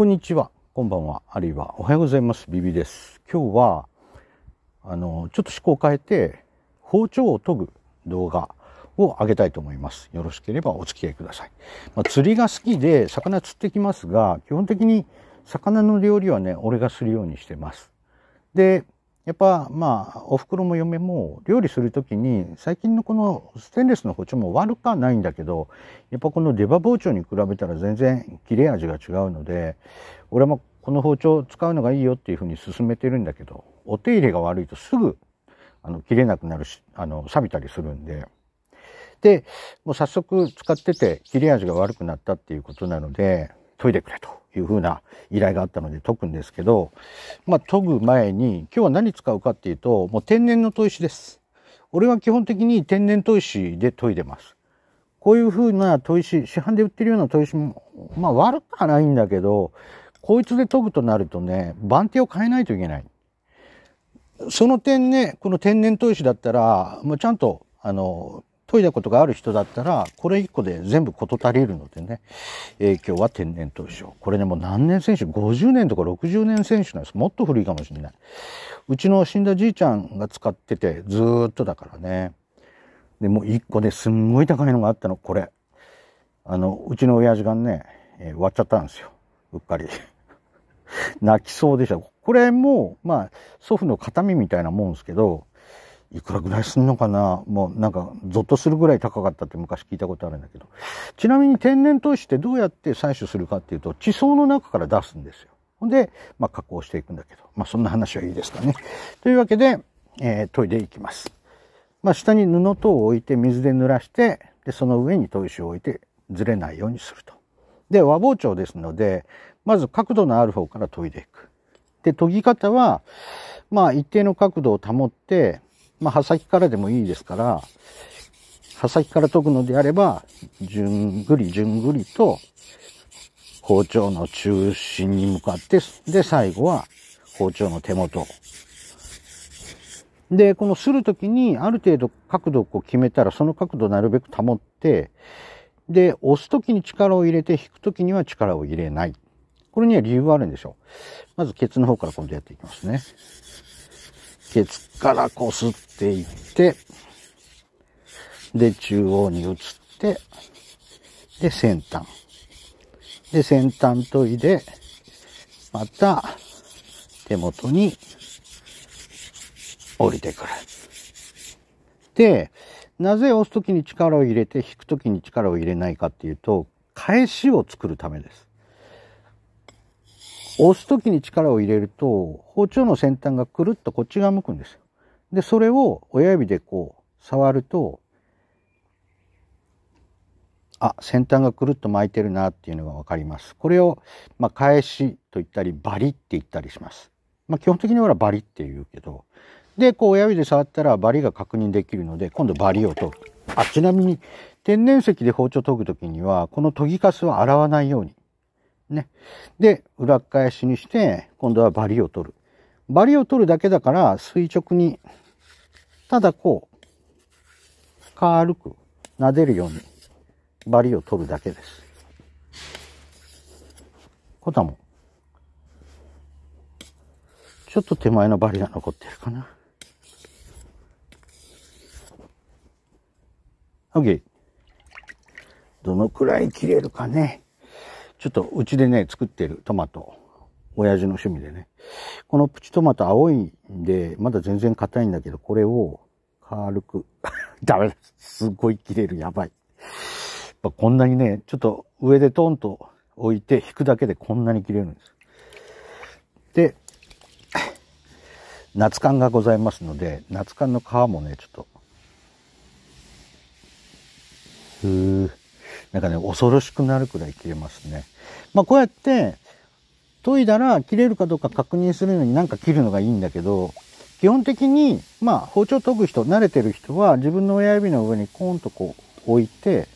こんにちは、こんばんは、あるいはおはようございます、ビビです。今日は、あの、ちょっと思考を変えて、包丁を研ぐ動画を上げたいと思います。よろしければお付き合いください。まあ、釣りが好きで、魚釣ってきますが、基本的に魚の料理はね、俺がするようにしてます。で、やっぱまあおふくろも嫁も料理する時に最近のこのステンレスの包丁も悪くはないんだけどやっぱこの出刃包丁に比べたら全然切れ味が違うので俺もこの包丁使うのがいいよっていうふうに勧めてるんだけどお手入れが悪いとすぐあの切れなくなるしあの錆びたりするんで。でもう早速使ってて切れ味が悪くなったっていうことなので研いでくれというふうな依頼があったので解くんですけど、まあ、研ぐ前に今日は何使うかっていうともう天然の砥石です。俺は基本的に天然砥石で研いでます。こういうふうな砥石、市販で売ってるような砥石も、まあ悪くはないんだけど、こいつで研ぐとなるとね、番手を変えないといけない。その点ね、この天然砥石だったら、もうちゃんと、あの、研いだことがある人だったら、これ1個で全部事足りるのでね、影響は天然一緒、これね、もう何年選手 ?50 年とか60年選手なんです。もっと古いかもしれない。うちの死んだじいちゃんが使ってて、ずっとだからね。で、もう1個ですんごい高いのがあったの、これ。あの、うちの親父がね、えー、割っちゃったんですよ。うっかり。泣きそうでした。これも、まあ、祖父の形見みたいなもんですけど、いくらぐらいすんのかなもうなんかゾッとするぐらい高かったって昔聞いたことあるんだけど。ちなみに天然砥石ってどうやって採取するかっていうと、地層の中から出すんですよ。ほんで、まあ、加工していくんだけど。まあ、そんな話はいいですかね。というわけで、えー、研いでいきます。まあ、下に布等を置いて水で濡らして、で、その上に砥石を置いてずれないようにすると。で、和包丁ですので、まず角度のある方から研いでいく。で、研ぎ方は、まあ、一定の角度を保って、まあ、刃先からでもいいですから、刃先から研ぐのであれば、じゅんぐりじゅんぐりと、包丁の中心に向かって、で、最後は包丁の手元。で、このするときに、ある程度角度を決めたら、その角度なるべく保って、で、押すときに力を入れて、引くときには力を入れない。これには理由があるんでしょう。まず、ケツの方から今度やっていきますね。ツからこすっていって、で、中央に移って、で、先端。で、先端研いで、また、手元に降りてくる。で、なぜ押すときに力を入れて、引くときに力を入れないかっていうと、返しを作るためです。押す時に力を入れると、包丁の先端がくるっとこっち側向くんですよ。で、それを親指でこう、触ると、あ、先端がくるっと巻いてるなっていうのが分かります。これを、まあ、返しと言ったり、バリって言ったりします。まあ、基本的にはバリって言うけど、で、こう親指で触ったらバリが確認できるので、今度バリを研ぐ。あ、ちなみに、天然石で包丁研ぐ時には、この研ぎカスは洗わないように。ね。で、裏返しにして、今度はバリを取る。バリを取るだけだから、垂直に、ただこう、軽く撫でるように、バリを取るだけです。こたも、ちょっと手前のバリが残ってるかな。OK。どのくらい切れるかね。ちょっとうちでね、作ってるトマト、親父の趣味でね。このプチトマト青いんで、まだ全然硬いんだけど、これを軽く ダメだ。す。ごい切れる。やばい。やこんなにね、ちょっと上でトンと置いて引くだけでこんなに切れるんです。で、夏 感がございますので、夏感の皮もね、ちょっと、ふー。なんかね、恐ろしくなるくらい切れますね。まあこうやって、研いだら切れるかどうか確認するのになんか切るのがいいんだけど、基本的に、まあ包丁研ぐ人、慣れてる人は自分の親指の上にコーンとこう置いて、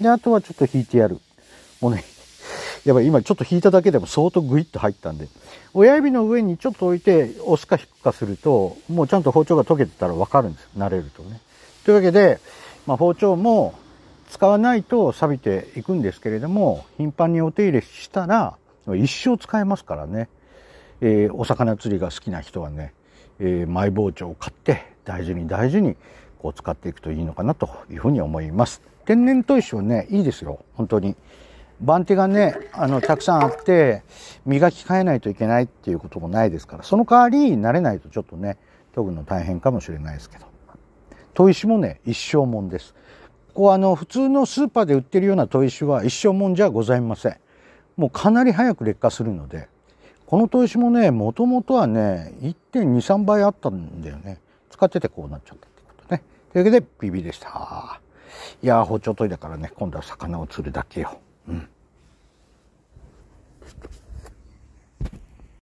で、あとはちょっと引いてやる。もうね、やばい、今ちょっと引いただけでも相当グイッと入ったんで、親指の上にちょっと置いて押すか引くかすると、もうちゃんと包丁が溶けてたらわかるんです慣れるとね。というわけで、まあ、包丁も使わないと錆びていくんですけれども頻繁にお手入れしたら一生使えますからね、えー、お魚釣りが好きな人はね、えー、マイ包丁を買って大事に大事にこう使っていくといいのかなというふうに思います天然砥石はねいいですよ本当に番手がねあのたくさんあって磨き替えないといけないっていうこともないですからその代わり慣れないとちょっとね研ぐの大変かもしれないですけど砥石もね一生もんですこうあの普通のスーパーで売ってるような砥石は一生もんじゃございませんもうかなり早く劣化するのでこの砥石もねもともとはね1.23倍あったんだよね使っててこうなっちゃったってことねというわけでビビでしたいや包丁研いだからね今度は魚を釣るだけようん